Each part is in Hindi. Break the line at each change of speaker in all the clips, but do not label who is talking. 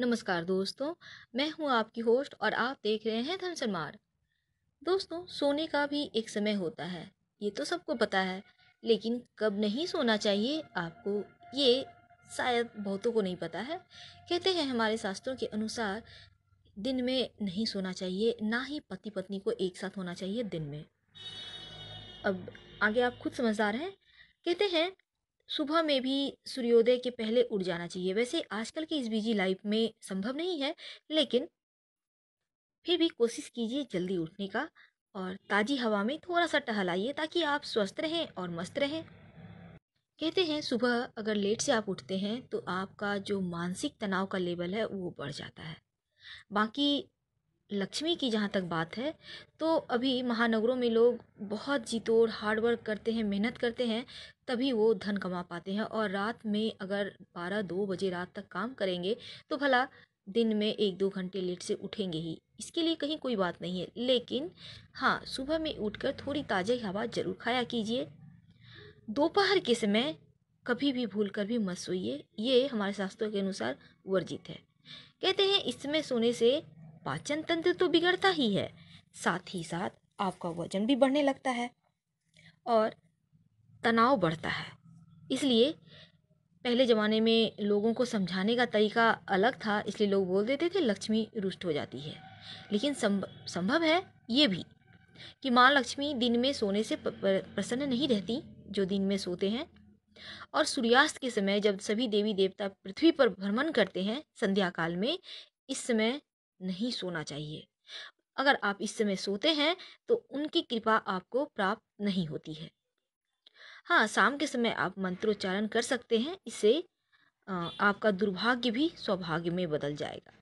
नमस्कार दोस्तों मैं हूं आपकी होस्ट और आप देख रहे हैं धन सन्मार दोस्तों सोने का भी एक समय होता है ये तो सबको पता है लेकिन कब नहीं सोना चाहिए आपको ये शायद बहुतों को नहीं पता है कहते हैं हमारे शास्त्रों के अनुसार दिन में नहीं सोना चाहिए ना ही पति पत्नी को एक साथ होना चाहिए दिन में अब आगे आप खुद समझदार हैं कहते हैं सुबह में भी सूर्योदय के पहले उठ जाना चाहिए वैसे आजकल की इस बिजी लाइफ में संभव नहीं है लेकिन फिर भी कोशिश कीजिए जल्दी उठने का और ताज़ी हवा में थोड़ा सा टहलाइए ताकि आप स्वस्थ रहें और मस्त रहें कहते हैं सुबह अगर लेट से आप उठते हैं तो आपका जो मानसिक तनाव का लेवल है वो बढ़ जाता है बाकी लक्ष्मी की जहाँ तक बात है तो अभी महानगरों में लोग बहुत जी तोड़ हार्ड वर्क करते हैं मेहनत करते हैं तभी वो धन कमा पाते हैं और रात में अगर बारह दो बजे रात तक काम करेंगे तो भला दिन में एक दो घंटे लेट से उठेंगे ही इसके लिए कहीं कोई बात नहीं है लेकिन हाँ सुबह में उठकर थोड़ी ताज़ी हवा ज़रूर खाया कीजिए दोपहर के समय कभी भी भूल कर भी मत सोइए ये हमारे शास्त्रों के अनुसार वर्जित है कहते हैं इस समय सोने से पाचन तंत्र तो बिगड़ता ही है साथ ही साथ आपका वजन भी बढ़ने लगता है और तनाव बढ़ता है इसलिए पहले ज़माने में लोगों को समझाने का तरीका अलग था इसलिए लोग बोल देते थे लक्ष्मी रुष्ट हो जाती है लेकिन संभव है ये भी कि माँ लक्ष्मी दिन में सोने से प्रसन्न नहीं रहती जो दिन में सोते हैं और सूर्यास्त के समय जब सभी देवी देवता पृथ्वी पर भ्रमण करते हैं संध्या काल में इस समय नहीं सोना चाहिए अगर आप इस समय सोते हैं तो उनकी कृपा आपको प्राप्त नहीं होती है हाँ शाम के समय आप मंत्रोच्चारण कर सकते हैं इससे आपका दुर्भाग्य भी सौभाग्य में बदल जाएगा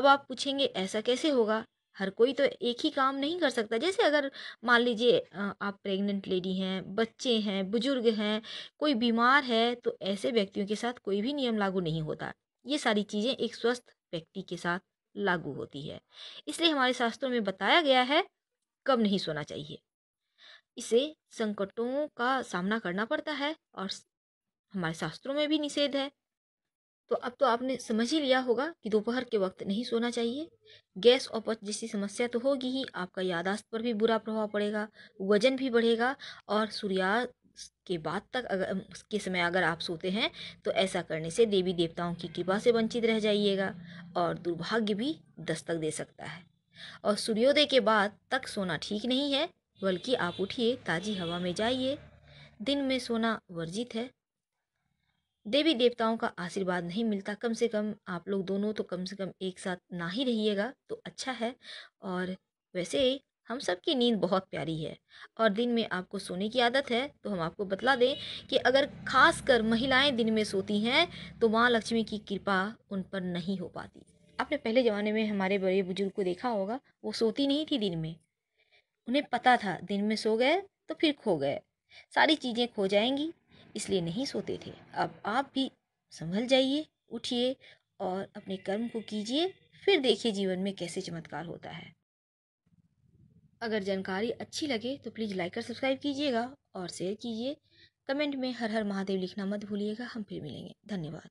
अब आप पूछेंगे ऐसा कैसे होगा हर कोई तो एक ही काम नहीं कर सकता जैसे अगर मान लीजिए आप प्रेग्नेंट लेडी हैं बच्चे हैं बुजुर्ग हैं कोई बीमार है तो ऐसे व्यक्तियों के साथ कोई भी नियम लागू नहीं होता ये सारी चीज़ें एक स्वस्थ व्यक्ति के साथ लागू होती है इसलिए हमारे शास्त्रों में बताया गया है कब नहीं सोना चाहिए इसे संकटों का सामना करना पड़ता है और हमारे शास्त्रों में भी निषेध है तो अब तो आपने समझ ही लिया होगा कि दोपहर के वक्त नहीं सोना चाहिए गैस और पच जैसी समस्या तो होगी ही आपका यादाश्त पर भी बुरा प्रभाव पड़ेगा वजन भी बढ़ेगा और सूर्या के बाद तक अगर के समय अगर आप सोते हैं तो ऐसा करने से देवी देवताओं की कृपा से वंचित रह जाइएगा और दुर्भाग्य भी दस्तक दे सकता है और सूर्योदय के बाद तक सोना ठीक नहीं है बल्कि आप उठिए ताज़ी हवा में जाइए दिन में सोना वर्जित है देवी देवताओं का आशीर्वाद नहीं मिलता कम से कम आप लोग दोनों तो कम से कम एक साथ ना ही रहिएगा तो अच्छा है और वैसे हम सब की नींद बहुत प्यारी है और दिन में आपको सोने की आदत है तो हम आपको बतला दें कि अगर खास कर महिलाएं दिन में सोती हैं तो माँ लक्ष्मी की कृपा उन पर नहीं हो पाती आपने पहले ज़माने में हमारे बड़े बुजुर्ग को देखा होगा वो सोती नहीं थी दिन में उन्हें पता था दिन में सो गए तो फिर खो गए सारी चीज़ें खो जाएंगी इसलिए नहीं सोते थे अब आप भी संभल जाइए उठिए और अपने कर्म को कीजिए फिर देखिए जीवन में कैसे चमत्कार होता है अगर जानकारी अच्छी लगे तो प्लीज़ लाइक और सब्सक्राइब कीजिएगा और शेयर कीजिए कमेंट में हर हर महादेव लिखना मत भूलिएगा हम फिर मिलेंगे धन्यवाद